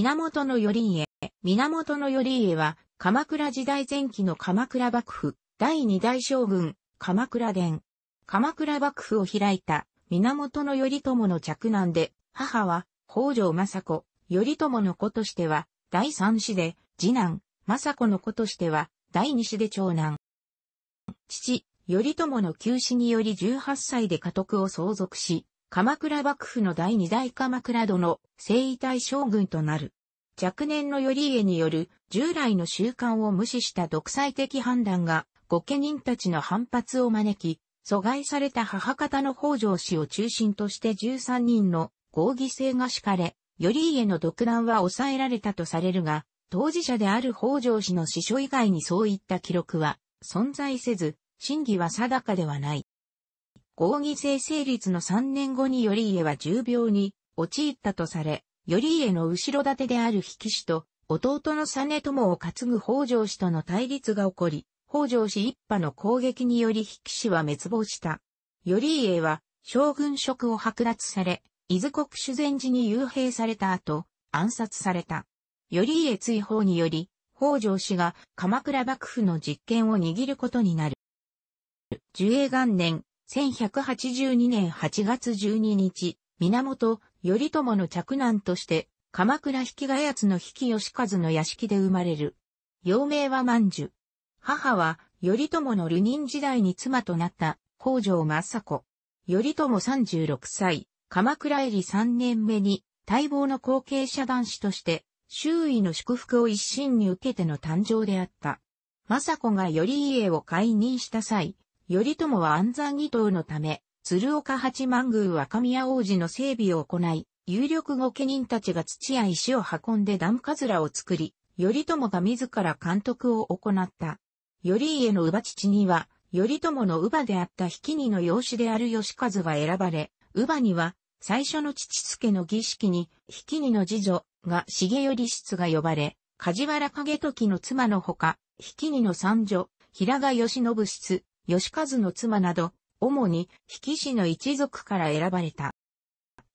源頼家。源頼家は、鎌倉時代前期の鎌倉幕府、第二代将軍、鎌倉殿。鎌倉幕府を開いた、源頼朝の嫡男で、母は、北条政子、頼朝の子としては、第三子で、次男、政子の子としては、第二子で長男。父、頼朝の急死により18歳で家督を相続し、鎌倉幕府の第二代鎌倉殿、征夷大将軍となる。若年の頼家による従来の習慣を無視した独裁的判断が、御家人たちの反発を招き、阻害された母方の北条氏を中心として13人の合議制が敷かれ、頼家の独断は抑えられたとされるが、当事者である北条氏の師書以外にそういった記録は存在せず、真偽は定かではない。合議制成立の3年後に頼家は重病に陥ったとされ、頼家の後ろ盾である引き氏と弟の実友を担ぐ北条氏との対立が起こり、北条氏一派の攻撃により引き氏は滅亡した。頼家は将軍職を剥奪され、伊豆国修善寺に幽閉された後、暗殺された。頼家追放により、北条氏が鎌倉幕府の実権を握ることになる。寿永元年、1182年8月12日、源頼朝の嫡男として、鎌倉引きやつの引き吉和の屋敷で生まれる。幼名は万寿。母は、頼朝の流人時代に妻となった、北条政子。頼朝36歳、鎌倉入り3年目に、待望の後継者男子として、周囲の祝福を一身に受けての誕生であった。政子が頼家を解任した際、頼朝は安産義党のため、鶴岡八幡宮若宮王子の整備を行い、有力御家人たちが土や石を運んでダムカズラを作り、頼朝が自ら監督を行った。頼家の乳母父には、頼朝の乳母であった引きにの養子である義和が選ばれ、乳母には、最初の父けの儀式に、引きにの次女が重頼室が呼ばれ、梶原景時の妻のほか、引きにの三女、平賀義信室、吉和の妻など、主に比企氏の一族から選ばれた。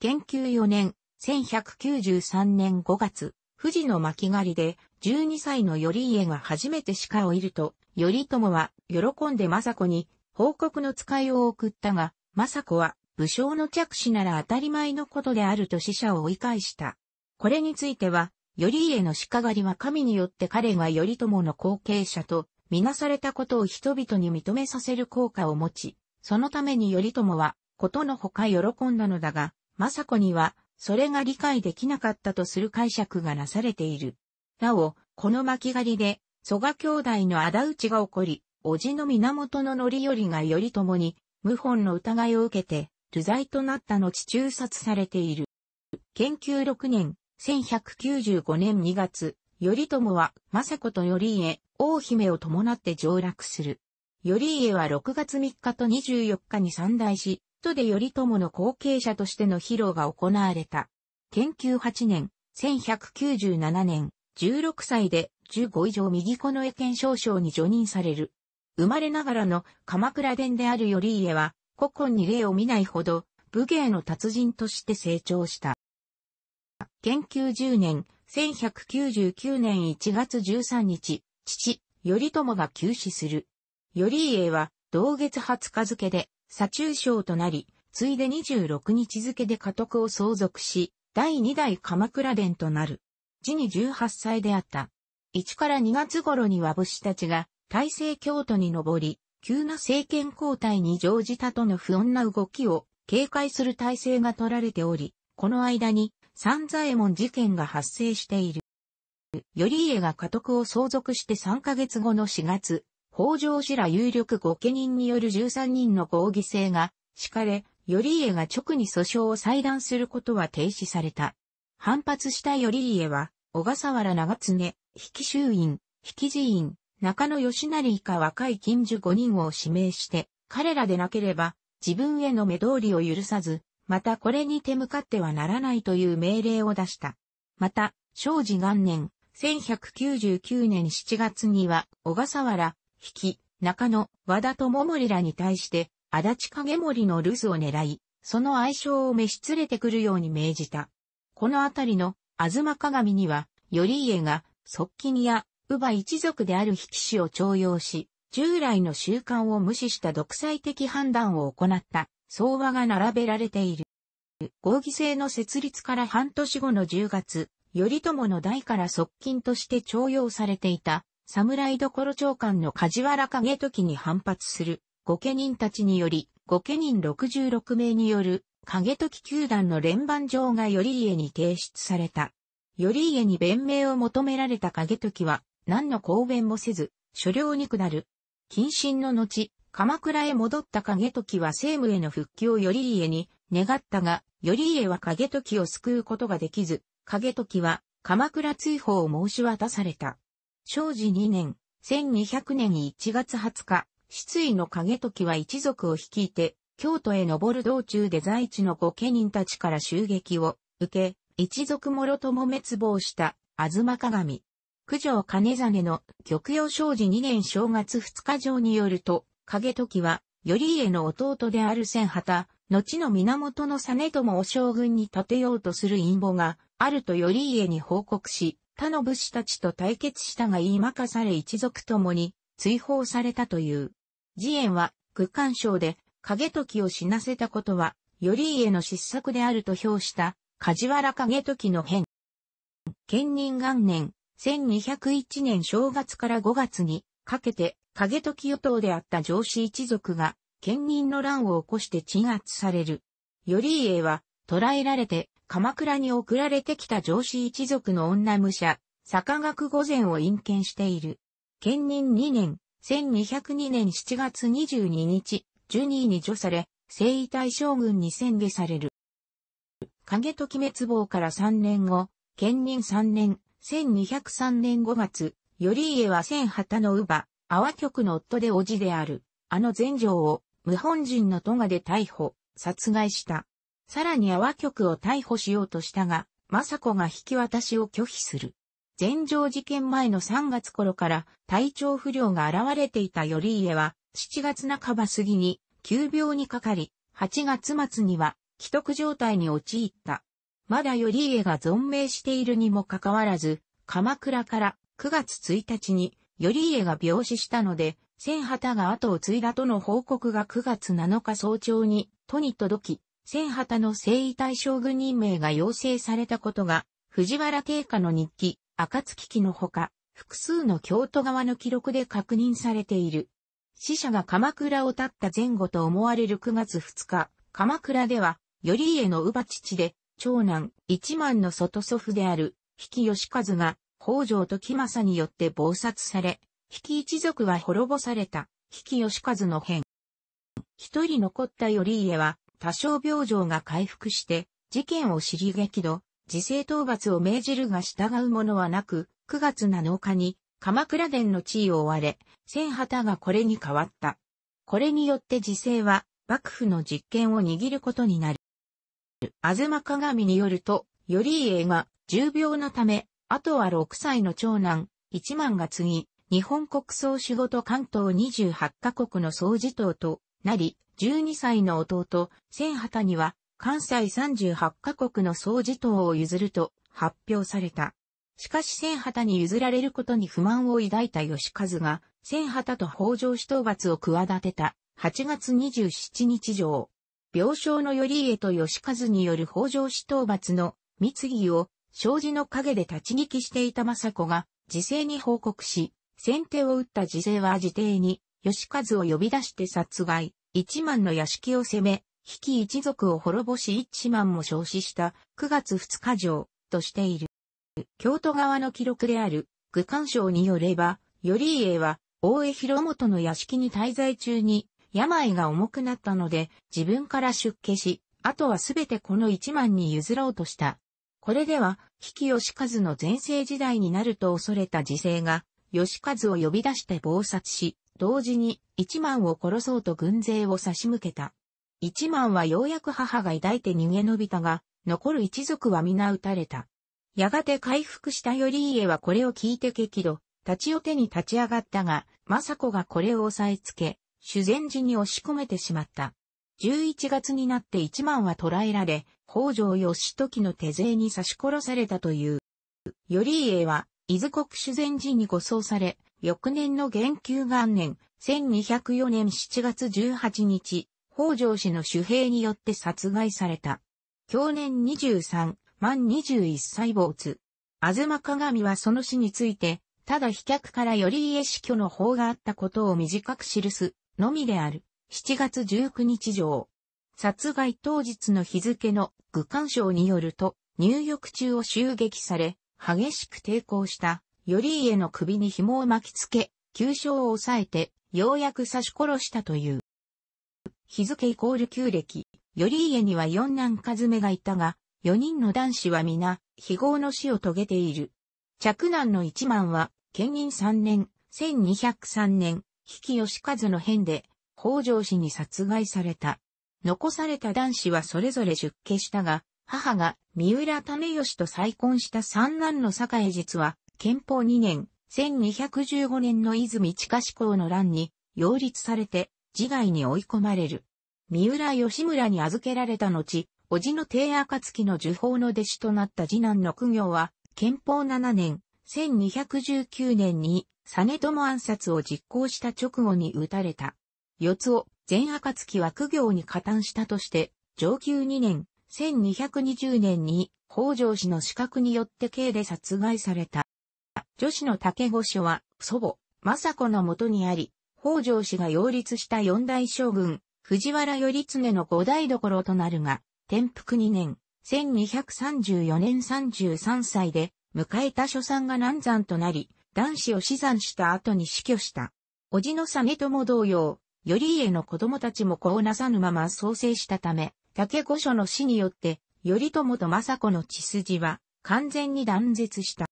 研究4年、1193年5月、富士の巻狩りで、12歳の頼家が初めて鹿を射ると、頼朝は喜んで政子に報告の使いを送ったが、政子は武将の着手なら当たり前のことであると死者を追い返した。これについては、頼家の鹿狩りは神によって彼が頼朝の後継者とみなされたことを人々に認めさせる効果を持ち、そのために頼朝は、ことのほか喜んだのだが、政子には、それが理解できなかったとする解釈がなされている。なお、この巻狩りで、蘇我兄弟の仇討ちが起こり、叔父の源の範頼が頼朝に、謀反の疑いを受けて、流罪となった後中殺されている。研究6年、1195年2月、頼朝は政子と頼家、王姫を伴って上洛する。頼家は6月3日と24日に三大師、都で頼朝の後継者としての披露が行われた。研究8年、1197年、16歳で15以上右子の絵検少将に除任される。生まれながらの鎌倉殿である頼家は、古今に例を見ないほど、武芸の達人として成長した。研究10年、1199年1月13日、父、頼朝が急死する。頼家は、同月20日付で、左中将となり、ついで26日付で家督を相続し、第2代鎌倉殿となる。時に18歳であった。1から2月頃には武士たちが、大政京都に上り、急な政権交代に乗じたとの不穏な動きを警戒する体制が取られており、この間に三左衛門事件が発生している。頼家が家督を相続して3ヶ月後の4月、北条氏ら有力御家人による13人の合議制が敷かれ、頼家が直に訴訟を裁断することは停止された。反発した頼家は、小笠原長常、引衆院、引寺院、中野義成以下若い近所5人を指名して、彼らでなければ自分への目通りを許さず、またこれに手向かってはならないという命令を出した。また、正治元年、1199年7月には、小笠原、引き、中野、和田智森らに対して、足立影森の留守を狙い、その愛称を召し連れてくるように命じた。このあたりの、東鏡には、頼家が、側近や、乳母一族である引き氏を徴用し、従来の習慣を無視した独裁的判断を行った、相和が並べられている。合議制の設立から半年後の10月、頼朝の代から側近として徴用されていた、侍所長官の梶原景時に反発する、御家人たちにより、御家人66名による、景時球団の連番状が頼家に提出された。頼家に弁明を求められた景時は、何の抗弁もせず、所領に下る。謹慎の後、鎌倉へ戻った景時は政務への復帰を頼家に願ったが、頼家は景時を救うことができず、影時は、鎌倉追放を申し渡された。正治2年、1200年1月20日、失意の影時は一族を率いて、京都へ登る道中で在地の御家人たちから襲撃を受け、一族もろとも滅亡した、吾妻鏡。九条金実の極洋正治2年正月2日上によると、影時は、頼家の弟である千畑、後の源の実朝を将軍に立てようとする陰謀があると頼家に報告し、他の武士たちと対決したが言い任され一族ともに追放されたという。慈円は、区間賞で、影時を死なせたことは、頼家の失策であると評した、梶原影時の変。県人元年、1201年正月から5月に、かけて、影時与党であった上司一族が、県仁の乱を起こして鎮圧される。頼家は、捕らえられて、鎌倉に送られてきた上司一族の女武者、坂学御前を隠見している。兼任2年、1202年7月22日、ジュニーに除され、征夷大将軍に宣下される。影時滅亡から3年後、兼任3年、1203年5月、頼家は千旗の乳母、阿波局の夫で叔父である、あの禅城を、無本人の都がで逮捕、殺害した。さらに阿波局を逮捕しようとしたが、雅子が引き渡しを拒否する。前場事件前の3月頃から体調不良が現れていた頼家は、7月半ば過ぎに急病にかかり、8月末には既得状態に陥った。まだ頼家が存命しているにもかかわらず、鎌倉から9月1日に頼家が病死したので、千旗が後を継いだとの報告が9月7日早朝に都に届き、千畑の征夷大将軍任命が要請されたことが、藤原定家の日記、赤月記のほか、複数の京都側の記録で確認されている。死者が鎌倉を経った前後と思われる9月2日、鎌倉では、頼家の乳母父で、長男、一万の外祖父である、比企義和が、北条時政によって暴殺され、比企一族は滅ぼされた、比企義和の変。一人残った頼家は、多少病状が回復して、事件を知り激怒、自制討伐を命じるが従う者はなく、9月7日に鎌倉殿の地位を追われ、千旗がこれに変わった。これによって自制は幕府の実権を握ることになる。あずま鏡によると、頼家が重病のため、あとは6歳の長男、一万が次、日本国葬仕事関東28カ国の総事党となり、12歳の弟、千畑には、関西38カ国の総事党を譲ると発表された。しかし千畑に譲られることに不満を抱いた義和が、千畑と北条氏討伐を企てた、8月27日上。病床の頼家と義和による北条氏討伐の密議を、障子の陰で立ち聞きしていた政子が、時勢に報告し、先手を打った自勢は自邸に、義和を呼び出して殺害。一万の屋敷を攻め、比企一族を滅ぼし一万も焼死した9月2日城としている。京都側の記録である愚官省によれば、頼家は大江広元の屋敷に滞在中に病が重くなったので自分から出家し、あとはすべてこの一万に譲ろうとした。これでは、比企義和の前世時代になると恐れた時勢が、義和を呼び出して暴殺し、同時に一万を殺そうと軍勢を差し向けた。一万はようやく母が抱いて逃げ延びたが、残る一族は皆撃たれた。やがて回復した頼家はこれを聞いて激怒、立ち寄手に立ち上がったが、政子がこれを押さえつけ、修善寺に押し込めてしまった。11月になって一万は捕らえられ、北条義時の手勢に差し殺されたという。頼家は、伊豆国修善寺に護送され、翌年の元久元年、1204年7月18日、北条氏の主兵によって殺害された。去年23、満21歳没。東鏡はその死について、ただ飛脚から頼家死去の法があったことを短く記す、のみである。7月19日上。殺害当日の日付の愚官賞によると、入浴中を襲撃され、激しく抵抗した頼家の首に紐を巻きつけ、急所を抑えて、ようやく刺し殺したという。日付イコール旧暦、頼家には四男和目がいたが、四人の男子は皆、非合の死を遂げている。嫡男の一万は、県仁三年、千二百三年、比企義和の変で、北条氏に殺害された。残された男子はそれぞれ出家したが、母が三浦為義と再婚した三男の栄実は、憲法2年、1215年の泉地下志向の乱に、擁立されて、自害に追い込まれる。三浦義村に預けられた後、叔父の帝暁の受法の弟子となった次男の苦行は、憲法7年、1219年に、実朝暗殺を実行した直後に撃たれた。四つを、全暁は苦行に加担したとして、上級2年、1220年に、北条氏の資格によって刑で殺害された。女子の竹御所は、祖母、政子のもとにあり、北条氏が擁立した四代将軍、藤原頼常の五代所となるが、転覆2年、1234年33歳で、迎えた初産が難産となり、男子を死産した後に死去した。叔父の実も同様、頼家の子供たちも子をなさぬまま創生したため、竹御所の死によって、頼朝と政子の血筋は完全に断絶した。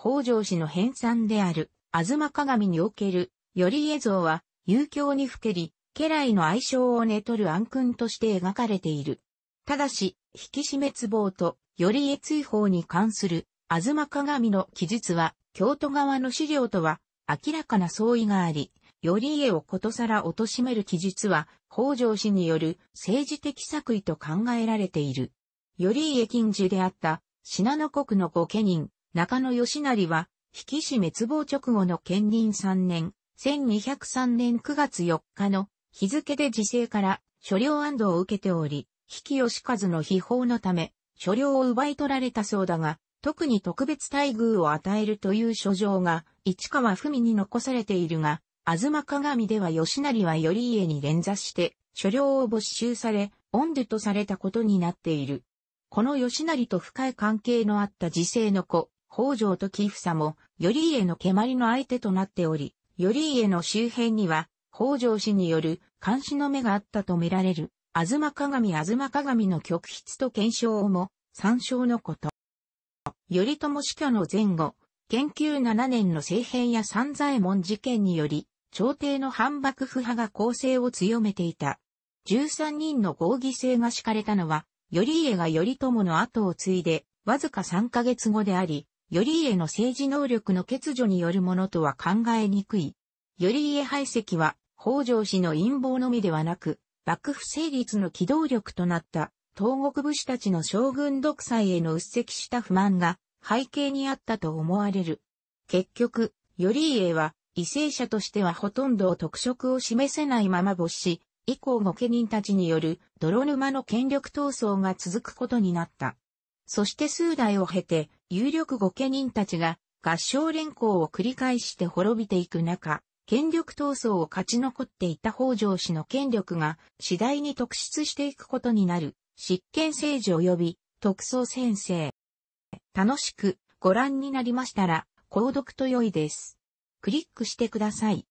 北条氏の編纂である、吾妻鏡における、頼家像は、遊興にふけり、家来の愛称を寝取る暗君として描かれている。ただし、引き締めつ棒と、頼家追放に関する、吾妻鏡の記述は、京都側の資料とは、明らかな相違があり、頼家をことさら貶める記述は、北条氏による政治的作為と考えられている。頼家近樹であった、信濃国の御家人、中野義成は、引き死滅亡直後の兼任3年、1203年9月4日の日付で時世から所領安堵を受けており、引き義和の秘宝のため、所領を奪い取られたそうだが、特に特別待遇を与えるという書状が、市川文に残されているが、東鏡では義成は頼家に連座して、所領を没収され、恩手とされたことになっている。この義成と深い関係のあった時世の子、北条時房も、頼家の蹴鞠の相手となっており、頼家の周辺には、北条氏による監視の目があったとみられる、あずま鏡ずま鏡の極筆と検証も、参照のこと。頼朝死去の前後、研究7年の政変や三左衛門事件により、朝廷の反幕府派が攻勢を強めていた。13人の合議制が敷かれたのは、頼家が頼朝の後を継いで、わずか3ヶ月後であり、頼家の政治能力の欠如によるものとは考えにくい。頼家排斥は、北条氏の陰謀のみではなく、幕府成立の機動力となった、東国武士たちの将軍独裁への鬱積した不満が背景にあったと思われる。結局、頼家は、為政者としてはほとんど特色を示せないまま没し、以降御家人たちによる泥沼の権力闘争が続くことになった。そして数代を経て、有力御家人たちが合唱連行を繰り返して滅びていく中、権力闘争を勝ち残っていた北条氏の権力が次第に特出していくことになる、執権政治及び特捜先生。楽しくご覧になりましたら、購読と良いです。クリックしてください。